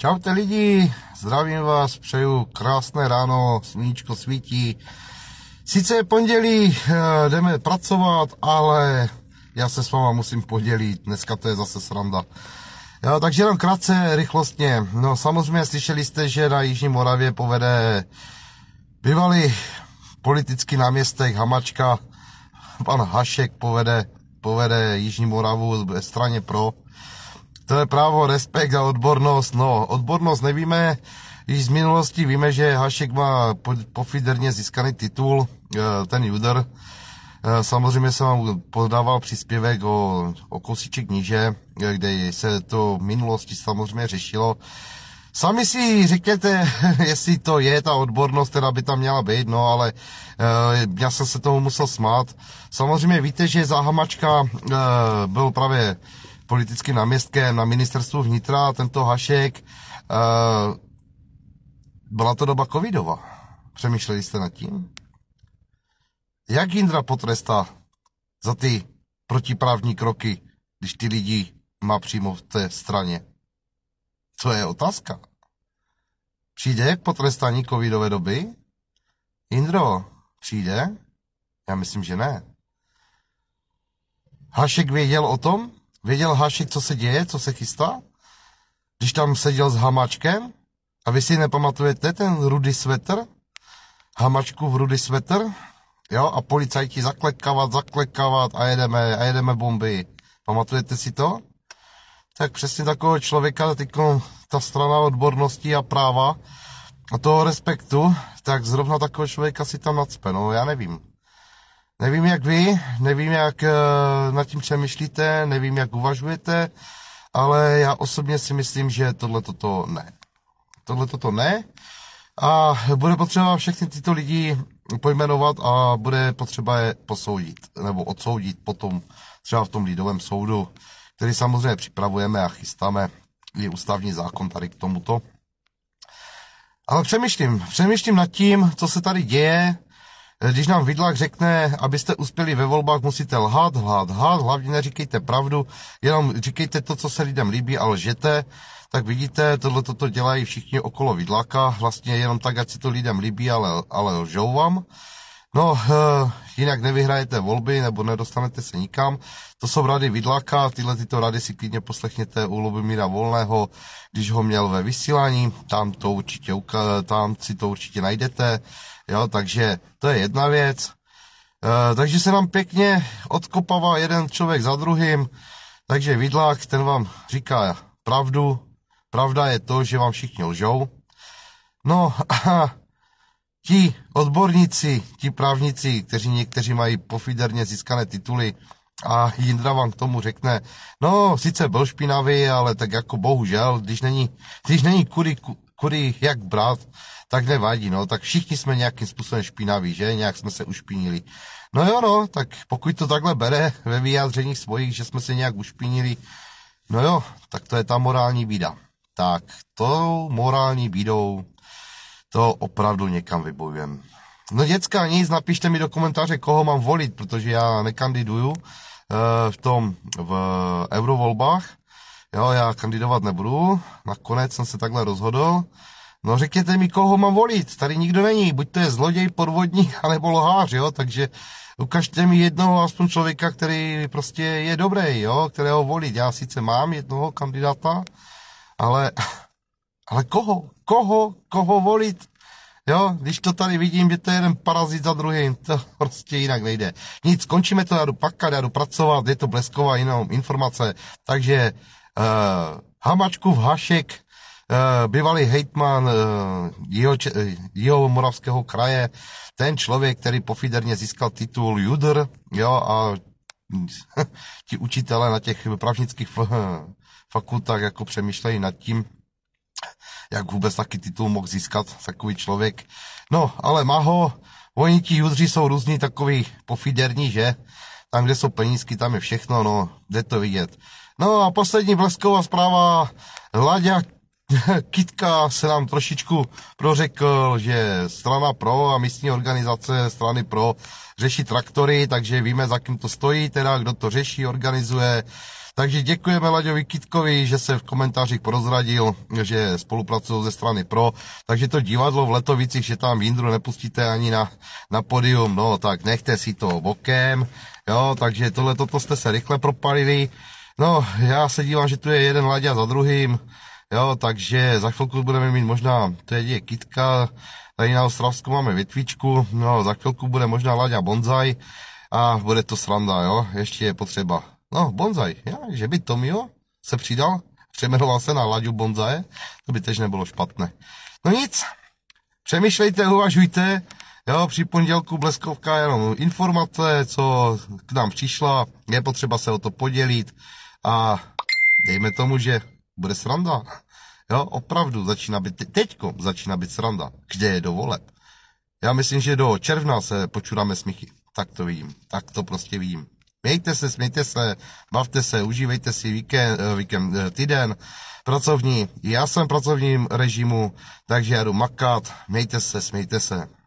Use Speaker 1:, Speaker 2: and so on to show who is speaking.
Speaker 1: Čaute lidi, zdravím vás, přeju krásné ráno, sluníčko svítí. Sice je pondělí, eh, jdeme pracovat, ale já se s váma musím podělit, dneska to je zase sranda. Jo, eh, takže jenom krátce, rychlostně. No samozřejmě slyšeli jste, že na Jižní Moravě povede bývalý politický náměstek Hamačka, pan Hašek povede, povede Jižní Moravu ve straně pro. To je právo, respekt a odbornost. No, odbornost nevíme, již z minulosti víme, že Hašek má pofiderně získaný titul, eh, ten Juder. Eh, samozřejmě jsem vám podával příspěvek o, o kousíček níže, eh, kde se to v minulosti samozřejmě řešilo. Sami si řekněte, jestli to je ta odbornost, která by tam měla být, no ale e, já jsem se tomu musel smát. Samozřejmě víte, že za Hamačka e, byl právě politickým náměstkem na ministerstvu vnitra, tento Hašek. Eh, byla to doba covidova. Přemýšleli jste nad tím? Jak Jindra potrestá za ty protiprávní kroky, když ty lidi má přímo v té straně? Co je otázka? Přijde k potrestání covidové doby? Jindro, přijde? Já myslím, že ne. Hašek věděl o tom, Věděl Hašek, co se děje, co se chystá? Když tam seděl s Hamačkem? A vy si nepamatujete ten rudý svetr? Hamačku v rudý svetr? Jo, a policajti zaklekávat, zaklekávat a jedeme, a jedeme bomby. Pamatujete si to? Tak přesně takového člověka teď ta strana odbornosti a práva a toho respektu, tak zrovna takového člověka si tam nadspe, no já nevím. Nevím, jak vy, nevím, jak eh, nad tím přemýšlíte, nevím, jak uvažujete, ale já osobně si myslím, že tohle toto ne. Tohle toto ne. A bude potřeba všechny tyto lidi pojmenovat a bude potřeba je posoudit, nebo odsoudit potom třeba v tom lidovém soudu, který samozřejmě připravujeme a chystáme Je ústavní zákon tady k tomuto. Ale přemýšlím, přemýšlím nad tím, co se tady děje, když nám Vidlák řekne, abyste uspěli ve volbách, musíte lhát, lhát, lhát, hlavně neříkejte pravdu, jenom říkejte to, co se lidem líbí a lžete, tak vidíte, tohle toto dělají všichni okolo Vidláka, vlastně jenom tak, ať si to lidem líbí, ale, ale lžou vám. No, eh, jinak nevyhrajete volby nebo nedostanete se nikam. To jsou rady Vidlaka, tyhle tyto rady si klidně poslechněte u Lubimíra Volného, když ho měl ve vysílání, tam, to určitě, tam si to určitě najdete. Jo, takže to je jedna věc. Eh, takže se nám pěkně odkopává jeden člověk za druhým, takže Vidlák, ten vám říká pravdu. Pravda je to, že vám všichni lžou. No, ti odborníci, ti právníci, kteří někteří mají pofiderně získané tituly, a Jindra vám k tomu řekne, no, sice byl špinavý, ale tak jako bohužel, když není, když není kudy, kudy jak brát, tak nevadí, no, tak všichni jsme nějakým způsobem špinaví, že, nějak jsme se ušpinili. No jo, no, tak pokud to takhle bere ve vyjádření svojich, že jsme se nějak ušpinili, no jo, tak to je ta morální bída. Tak tou morální bídou to opravdu někam vybojujeme. No děcka, nic, napište mi do komentáře, koho mám volit, protože já nekandiduju eh, v tom, v eurovolbách. Jo, já kandidovat nebudu, nakonec jsem se takhle rozhodl. No řekněte mi, koho mám volit, tady nikdo není, buď to je zloděj, podvodník, anebo lohář, jo, takže ukažte mi jednoho aspoň člověka, který prostě je dobrý, jo, kterého volit. Já sice mám jednoho kandidáta, ale ale koho? Koho? Koho volit? Jo, když to tady vidím, že to je jeden parazit za druhým, to prostě jinak nejde. Nic, končíme to, já jdu pakat, já jdu pracovat, je to blesková jinou informace. Takže eh, Hamačku v Hašek, eh, bývalý hejtman eh, jeho, eh, jeho moravského kraje, ten člověk, který pofiderně získal titul Judr, jo, a ti učitelé na těch právnických fakultách jako přemýšlejí nad tím, jak vůbec taky titul mohl získat takový člověk. No, ale má ho, oni ti juzři jsou různí takový pofiderní, že? Tam, kde jsou penízky, tam je všechno, no, jde to vidět. No a poslední blesková zpráva, Láďa Kitka se nám trošičku prořekl, že strana pro a místní organizace strany pro řeší traktory, takže víme, za kým to stojí, teda kdo to řeší, organizuje, takže děkujeme Laďovi Kitkovi, že se v komentářích prozradil, že spolupracují ze strany pro. Takže to divadlo v Letovicích, že tam Jindru nepustíte ani na, na podium, no tak nechte si to bokem. Jo, takže tohle toto jste se rychle propalili. No, já se dívám, že tu je jeden Laďa za druhým. Jo, takže za chvilku budeme mít možná, to je Kitka, tady na Ostravsku máme větvičku, no za chvilku bude možná Laďa Bonzaj a bude to sranda, jo, ještě je potřeba. No, Bonzaj, ja, že by Tomio se přidal, přejmenoval se na Laďu Bonzaje, to by tež nebylo špatné. No nic, přemýšlejte, uvažujte, jo, při pondělku bleskovka jenom informace, co k nám přišla, je potřeba se o to podělit a dejme tomu, že bude sranda. Jo, opravdu začíná být, teďko začíná být sranda, kde je do Já myslím, že do června se počuráme smíchy. Tak to vím, tak to prostě vím. Mějte se, smějte se, bavte se, užívejte si víkend, eh, víkend eh, týden, pracovní. Já jsem v pracovním režimu, takže já jdu makat, mějte se, smějte se.